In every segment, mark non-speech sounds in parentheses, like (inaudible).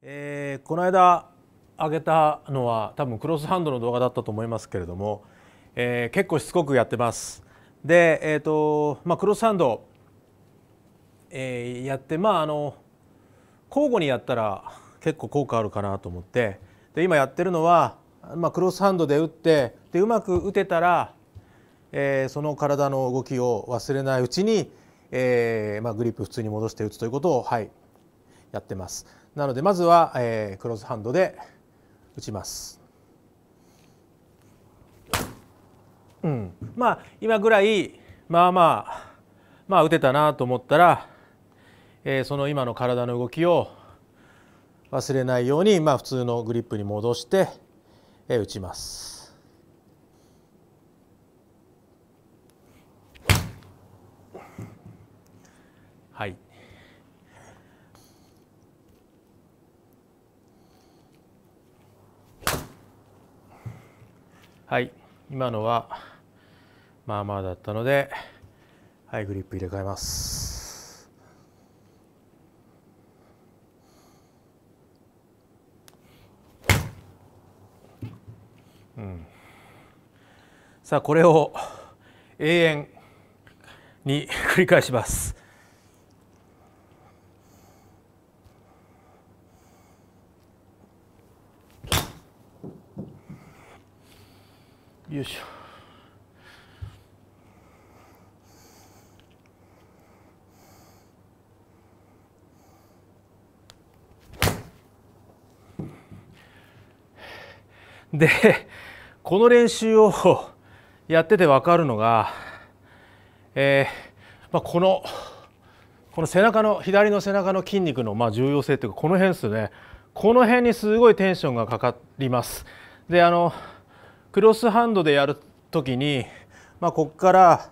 えー、この間上げたのは多分クロスハンドの動画だったと思いますけれども、えー、結構しつこくやってます。で、えーとまあ、クロスハンド、えー、やってまああの交互にやったら結構効果あるかなと思ってで今やってるのは、まあ、クロスハンドで打ってでうまく打てたら、えー、その体の動きを忘れないうちに、えーまあ、グリップ普通に戻して打つということを、はい、やってますなのでまずは、えー、クロスハンドで打ちます、うん、まあ今ぐらいまあまあまあ打てたなと思ったら、えー、その今の体の動きを忘れないように、まあ、普通のグリップに戻して、えー、打ちます。はいはい今のはまあまあだったのではいグリップ入れ替えますうんさあこれを永遠に (laughs) 繰り返しますよいしょでこの練習をやってて分かるのが、えー、まあ、このこの背中の左の背中の筋肉のまあ重要性というかこの辺ですねこの辺にすごいテンションがかかります。であのクロスハンドでやる時に、まあ、ここから、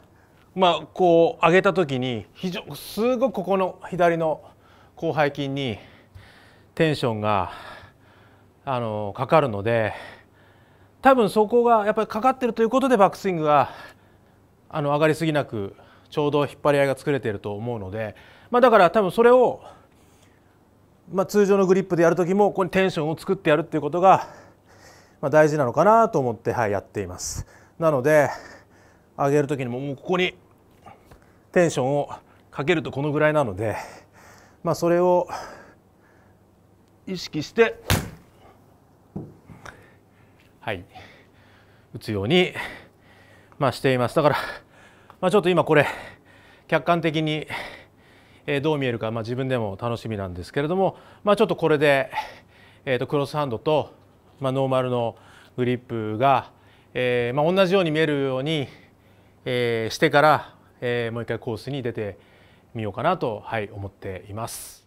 まあ、こう上げた時に非常すごくここの左の広背筋にテンションがあのかかるので多分そこがやっぱりかかってるということでバックスイングがあの上がりすぎなくちょうど引っ張り合いが作れていると思うので、まあ、だから多分それを、まあ、通常のグリップでやる時もここにテンションを作ってやるっていうことがまあ、大事なのかなと思って、はい、やっていますなので上げる時にももうここにテンションをかけるとこのぐらいなので、まあ、それを意識してはい打つように、まあ、していますだから、まあ、ちょっと今これ客観的にどう見えるか、まあ、自分でも楽しみなんですけれども、まあ、ちょっとこれで、えー、とクロスハンドとまあ、ノーマルのグリップが、えーまあ、同じように見えるように、えー、してから、えー、もう一回コースに出てみようかなと、はい、思っています。